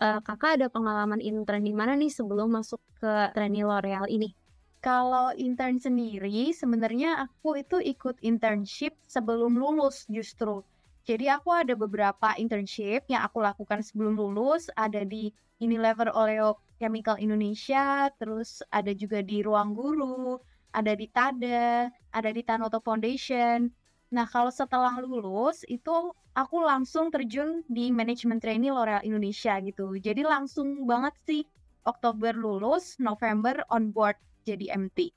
uh, kakak ada pengalaman intern di mana nih sebelum masuk ke trainee L'Oreal ini? Kalau intern sendiri, sebenarnya aku itu ikut internship sebelum lulus justru. Jadi aku ada beberapa internship yang aku lakukan sebelum lulus, ada di Unilever Oleo Chemical Indonesia, terus ada juga di Ruang Guru, ada di TADA, ada di Tanoto Foundation. Nah, kalau setelah lulus itu aku langsung terjun di manajemen trainee L'Oreal Indonesia gitu. Jadi langsung banget sih Oktober lulus, November on board jadi MT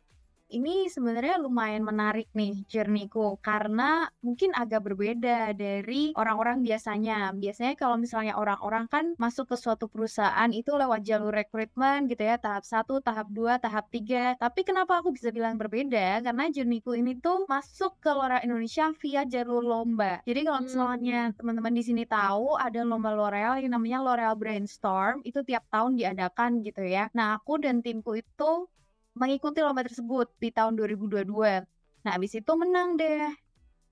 ini sebenarnya lumayan menarik nih jernihku karena mungkin agak berbeda dari orang-orang biasanya. Biasanya kalau misalnya orang-orang kan masuk ke suatu perusahaan itu lewat jalur rekrutmen gitu ya, tahap satu, tahap 2, tahap 3. Tapi kenapa aku bisa bilang berbeda? Karena jernihku ini tuh masuk ke Lora Indonesia via jalur lomba. Jadi kalau misalnya hmm. teman-teman di sini tahu ada lomba L'Oreal yang namanya L'Oreal Brainstorm itu tiap tahun diadakan gitu ya. Nah, aku dan timku itu mengikuti lomba tersebut di tahun 2022. Nah, abis itu menang deh.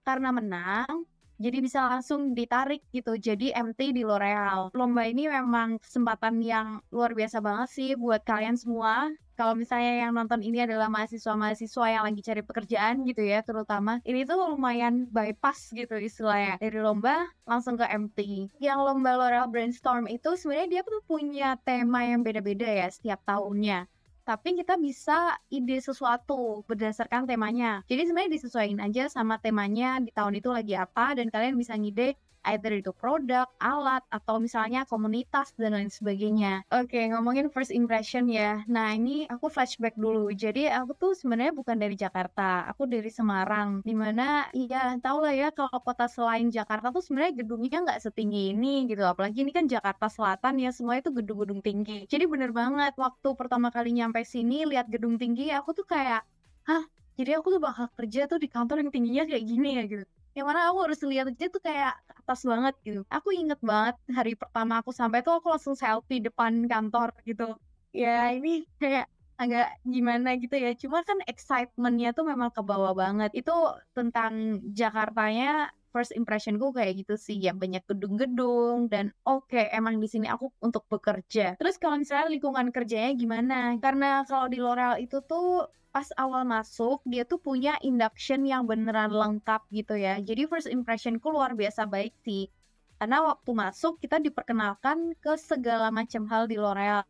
Karena menang, jadi bisa langsung ditarik gitu. Jadi MT di L'Oreal. Lomba ini memang kesempatan yang luar biasa banget sih buat kalian semua. Kalau misalnya yang nonton ini adalah mahasiswa-mahasiswa yang lagi cari pekerjaan gitu ya, terutama ini tuh lumayan bypass gitu istilahnya dari lomba langsung ke MT. Yang lomba L'Oreal Brainstorm itu sebenarnya dia tuh punya tema yang beda-beda ya setiap tahunnya tapi kita bisa ide sesuatu berdasarkan temanya. Jadi sebenarnya disesuaikan aja sama temanya di tahun itu lagi apa dan kalian bisa ngide either itu produk, alat, atau misalnya komunitas dan lain sebagainya. Oke, okay, ngomongin first impression ya. Nah, ini aku flashback dulu. Jadi aku tuh sebenarnya bukan dari Jakarta, aku dari Semarang. Dimana, iya, tau lah ya kalau kota selain Jakarta tuh sebenarnya gedungnya nggak setinggi ini gitu. Apalagi ini kan Jakarta Selatan ya, semua itu gedung-gedung tinggi. Jadi bener banget, waktu pertama kali nyampe sini, lihat gedung tinggi, aku tuh kayak, hah, jadi aku tuh bakal kerja tuh di kantor yang tingginya kayak gini ya gitu yang mana aku harus lihat aja tuh kayak atas banget gitu. Aku inget banget hari pertama aku sampai tuh aku langsung selfie depan kantor gitu. Ya ini kayak agak gimana gitu ya. Cuma kan excitementnya tuh memang ke bawah banget. Itu tentang Jakartanya first impression gue kayak gitu sih ya banyak gedung-gedung dan oke okay, emang di sini aku untuk bekerja terus kalau misalnya lingkungan kerjanya gimana karena kalau di L'Oreal itu tuh pas awal masuk dia tuh punya induction yang beneran lengkap gitu ya. Jadi first impressionku luar biasa baik sih. Karena waktu masuk kita diperkenalkan ke segala macam hal di L'Oreal.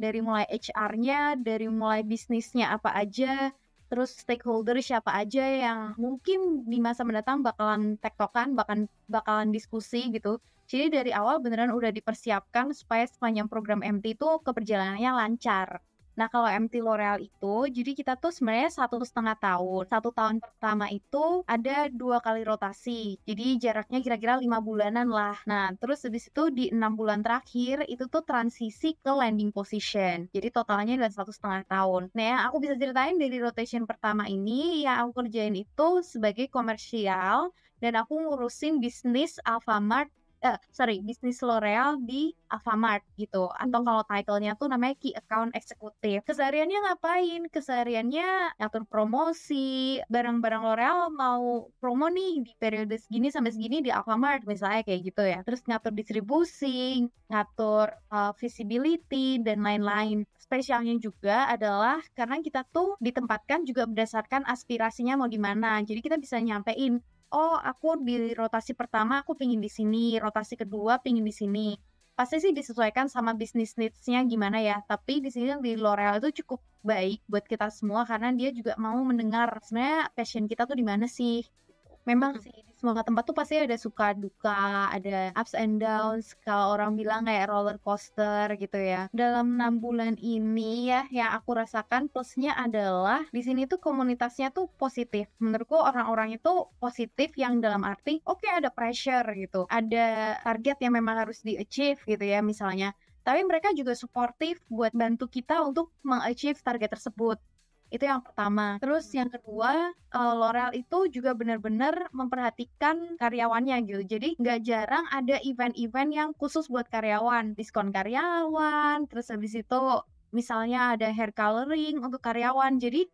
Dari mulai HR-nya, dari mulai bisnisnya apa aja, terus stakeholder siapa aja yang mungkin di masa mendatang bakalan tektokan, bahkan bakalan diskusi gitu. Jadi dari awal beneran udah dipersiapkan supaya sepanjang program MT itu keperjalanannya lancar Nah kalau MT L'Oreal itu, jadi kita tuh sebenarnya satu setengah tahun. Satu tahun pertama itu ada dua kali rotasi. Jadi jaraknya kira-kira lima bulanan lah. Nah terus habis itu di enam bulan terakhir itu tuh transisi ke landing position. Jadi totalnya adalah satu setengah tahun. Nah yang aku bisa ceritain dari rotation pertama ini, yang aku kerjain itu sebagai komersial dan aku ngurusin bisnis Alfamart eh, sorry bisnis L'Oreal di Alfamart gitu atau hmm. kalau title-nya tuh namanya key account executive kesehariannya ngapain kesehariannya ngatur promosi barang-barang L'Oreal mau promo nih di periode segini sampai segini di Alfamart misalnya kayak gitu ya terus ngatur distribusi ngatur uh, visibility dan lain-lain spesialnya juga adalah karena kita tuh ditempatkan juga berdasarkan aspirasinya mau gimana jadi kita bisa nyampein oh aku di rotasi pertama aku pingin di sini, rotasi kedua pingin di sini. Pasti sih disesuaikan sama bisnis needs-nya gimana ya. Tapi di sini di L'Oreal itu cukup baik buat kita semua karena dia juga mau mendengar sebenarnya passion kita tuh di mana sih memang sih semua tempat tuh pasti ada suka duka, ada ups and downs. Kalau orang bilang kayak roller coaster gitu ya. Dalam enam bulan ini ya, yang aku rasakan plusnya adalah di sini tuh komunitasnya tuh positif. Menurutku orang-orang itu positif yang dalam arti oke okay, ada pressure gitu, ada target yang memang harus di achieve gitu ya misalnya tapi mereka juga suportif buat bantu kita untuk mengachieve target tersebut itu yang pertama. Terus yang kedua, uh, L'Oreal itu juga benar-benar memperhatikan karyawannya gitu. Jadi nggak jarang ada event-event yang khusus buat karyawan, diskon karyawan, terus habis itu misalnya ada hair coloring untuk karyawan. Jadi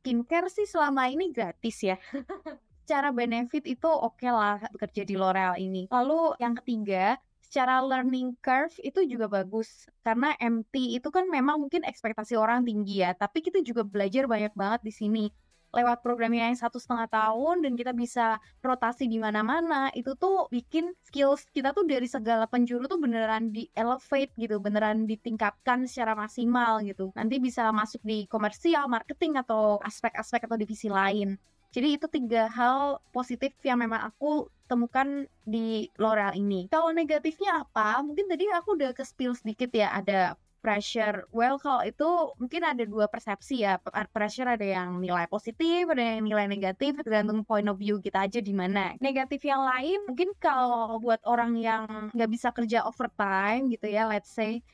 skincare sih selama ini gratis ya. Cara benefit itu oke okay lah bekerja di L'Oreal ini. Lalu yang ketiga, secara learning curve itu juga bagus karena MT itu kan memang mungkin ekspektasi orang tinggi ya tapi kita juga belajar banyak banget di sini lewat programnya yang satu setengah tahun dan kita bisa rotasi di mana-mana itu tuh bikin skills kita tuh dari segala penjuru tuh beneran di elevate gitu beneran ditingkatkan secara maksimal gitu nanti bisa masuk di komersial marketing atau aspek-aspek atau divisi lain jadi itu tiga hal positif yang memang aku temukan di L'Oreal ini. Kalau negatifnya apa? Mungkin tadi aku udah ke spill sedikit ya, ada pressure. Well, kalau itu mungkin ada dua persepsi ya. Pressure ada yang nilai positif, ada yang nilai negatif, tergantung point of view kita aja di mana. Negatif yang lain mungkin kalau buat orang yang nggak bisa kerja overtime gitu ya, let's say,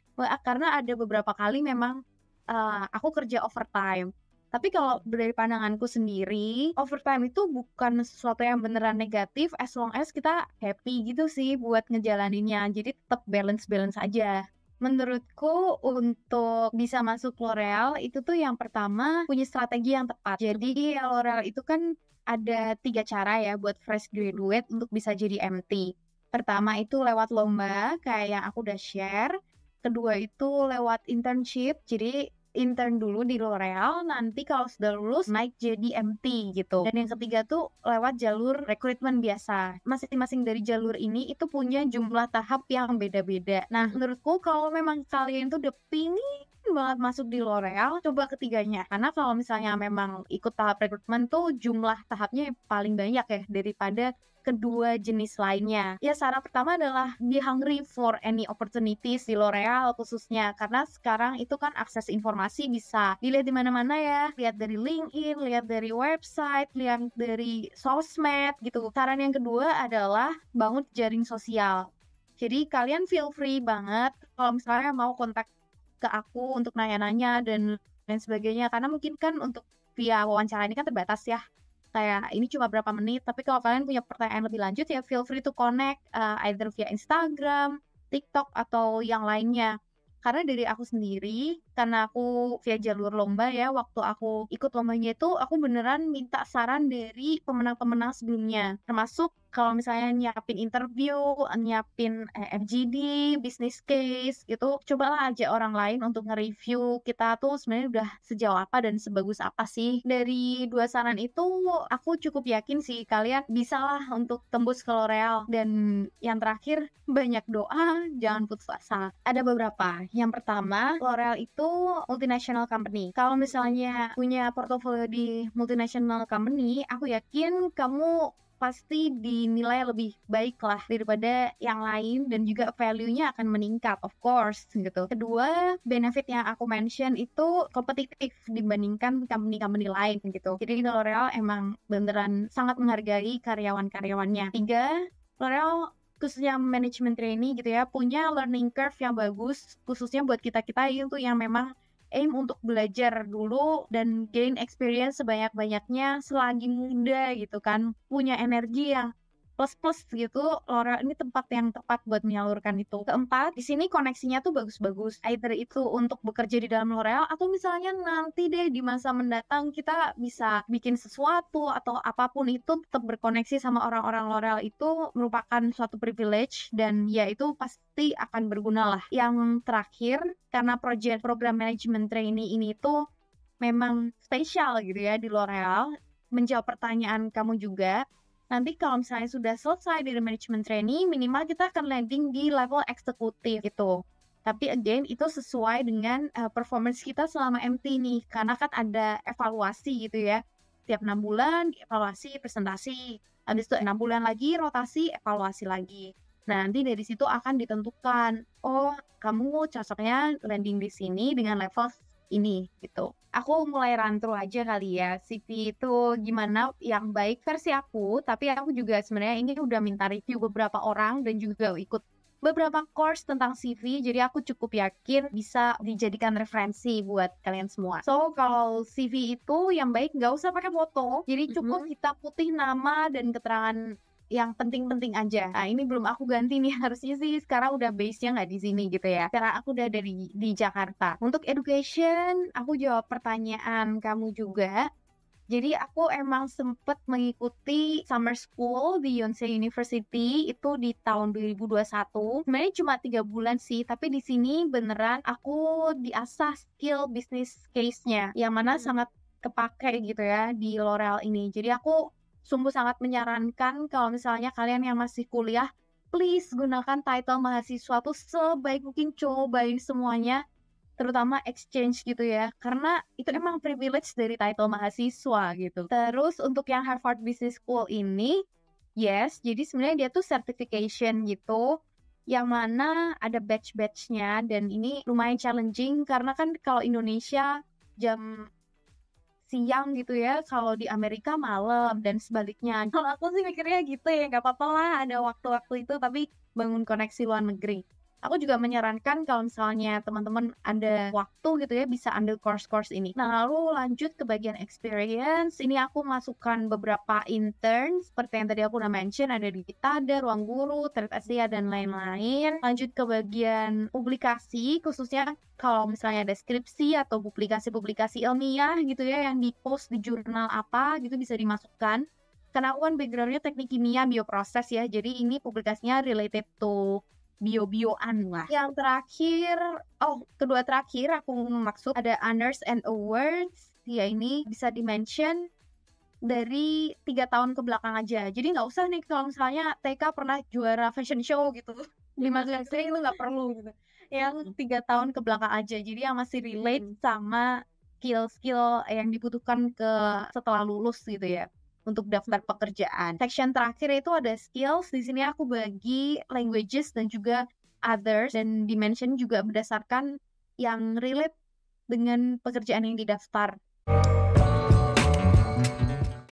karena ada beberapa kali memang uh, aku kerja overtime tapi kalau dari pandanganku sendiri, overtime itu bukan sesuatu yang beneran negatif as long as kita happy gitu sih buat ngejalaninnya. Jadi tetap balance-balance aja. Menurutku untuk bisa masuk L'Oreal itu tuh yang pertama punya strategi yang tepat. Jadi L'Oreal itu kan ada tiga cara ya buat fresh graduate untuk bisa jadi MT. Pertama itu lewat lomba kayak yang aku udah share. Kedua itu lewat internship. Jadi intern dulu di L'Oreal, nanti kalau sudah lulus naik jadi MT gitu. Dan yang ketiga tuh lewat jalur rekrutmen biasa. Masing-masing dari jalur ini itu punya jumlah tahap yang beda-beda. Nah, menurutku kalau memang kalian tuh udah pingin banget masuk di L'Oreal coba ketiganya karena kalau misalnya memang ikut tahap rekrutmen tuh jumlah tahapnya paling banyak ya daripada kedua jenis lainnya. Ya saran pertama adalah be hungry for any opportunities di L'Oreal khususnya karena sekarang itu kan akses informasi bisa dilihat di mana-mana ya, lihat dari LinkedIn, lihat dari website, lihat dari sosmed gitu. Saran yang kedua adalah bangun jaring sosial. Jadi kalian feel free banget kalau misalnya mau kontak ke aku untuk nanya-nanya dan lain sebagainya karena mungkin kan untuk via wawancara ini kan terbatas ya kayak ini cuma berapa menit tapi kalau kalian punya pertanyaan lebih lanjut ya feel free to connect uh, either via Instagram, TikTok atau yang lainnya karena dari aku sendiri karena aku via jalur lomba ya waktu aku ikut lombanya itu aku beneran minta saran dari pemenang-pemenang sebelumnya termasuk kalau misalnya nyiapin interview, nyiapin eh, FGD, business case gitu, cobalah aja orang lain untuk nge-review kita tuh sebenarnya udah sejauh apa dan sebagus apa sih. Dari dua saran itu aku cukup yakin sih kalian bisalah untuk tembus ke L'Oreal dan yang terakhir banyak doa, jangan putus asa. Ada beberapa. Yang pertama, L'Oreal itu itu multinational company. Kalau misalnya punya portfolio di multinational company, aku yakin kamu pasti dinilai lebih baik lah daripada yang lain dan juga value-nya akan meningkat of course gitu. Kedua, benefit yang aku mention itu kompetitif dibandingkan company-company lain gitu. Jadi L'Oreal emang beneran sangat menghargai karyawan-karyawannya. Tiga, L'Oreal khususnya manajemen trainee gitu ya punya learning curve yang bagus khususnya buat kita kita itu yang memang aim untuk belajar dulu dan gain experience sebanyak banyaknya selagi muda gitu kan punya energi yang plus-plus gitu Laura ini tempat yang tepat buat menyalurkan itu keempat di sini koneksinya tuh bagus-bagus either itu untuk bekerja di dalam L'Oreal atau misalnya nanti deh di masa mendatang kita bisa bikin sesuatu atau apapun itu tetap berkoneksi sama orang-orang L'Oreal itu merupakan suatu privilege dan ya itu pasti akan berguna lah yang terakhir karena project program management trainee ini tuh memang spesial gitu ya di L'Oreal menjawab pertanyaan kamu juga nanti kalau misalnya sudah selesai dari management training minimal kita akan landing di level eksekutif gitu tapi again itu sesuai dengan uh, performance kita selama MT nih karena kan ada evaluasi gitu ya tiap enam bulan evaluasi presentasi habis itu enam bulan lagi rotasi evaluasi lagi nah nanti dari situ akan ditentukan oh kamu cocoknya landing di sini dengan level ini gitu. Aku mulai rantru aja kali ya CV itu gimana yang baik versi aku, tapi aku juga sebenarnya ini udah minta review beberapa orang dan juga ikut beberapa course tentang CV, jadi aku cukup yakin bisa dijadikan referensi buat kalian semua. So, kalau CV itu yang baik nggak usah pakai foto, jadi cukup kita putih nama dan keterangan yang penting-penting aja. Nah, ini belum aku ganti nih. Harusnya sih sekarang udah base-nya nggak di sini gitu ya. Sekarang aku udah dari di Jakarta. Untuk education, aku jawab pertanyaan kamu juga. Jadi aku emang sempet mengikuti summer school di Yonsei University itu di tahun 2021. Sebenarnya cuma tiga bulan sih, tapi di sini beneran aku diasah skill bisnis case-nya, yang mana hmm. sangat kepake gitu ya di L'Oreal ini. Jadi aku sungguh sangat menyarankan kalau misalnya kalian yang masih kuliah, please gunakan title mahasiswa tuh sebaik mungkin cobain semuanya, terutama exchange gitu ya, karena itu emang privilege dari title mahasiswa gitu. Terus untuk yang Harvard Business School ini, yes, jadi sebenarnya dia tuh certification gitu, yang mana ada batch-batchnya dan ini lumayan challenging karena kan kalau Indonesia jam siang gitu ya kalau di Amerika malam dan sebaliknya kalau aku sih mikirnya gitu ya nggak apa-apa lah ada waktu-waktu itu tapi bangun koneksi luar negeri aku juga menyarankan kalau misalnya teman-teman ada waktu gitu ya bisa ambil course-course ini. Nah, lalu lanjut ke bagian experience. Ini aku masukkan beberapa intern seperti yang tadi aku udah mention ada di kita ada Ruang Guru, Trade asia dan lain-lain. Lanjut ke bagian publikasi khususnya kalau misalnya deskripsi atau publikasi-publikasi ilmiah gitu ya yang di-post di jurnal apa gitu bisa dimasukkan karena aku kan backgroundnya teknik kimia bioproses ya jadi ini publikasinya related to bio-bioan lah. Yang terakhir, oh kedua terakhir aku maksud ada honors and awards. Ya ini bisa dimention dari tiga tahun ke belakang aja. Jadi nggak usah nih kalau misalnya TK pernah juara fashion show gitu. Lima yang sering itu nggak perlu gitu. Yang tiga tahun ke belakang aja. Jadi yang masih relate sama skill-skill yang dibutuhkan ke setelah lulus gitu ya untuk daftar pekerjaan. Section terakhir itu ada skills. Di sini aku bagi languages dan juga others dan dimension juga berdasarkan yang relate dengan pekerjaan yang didaftar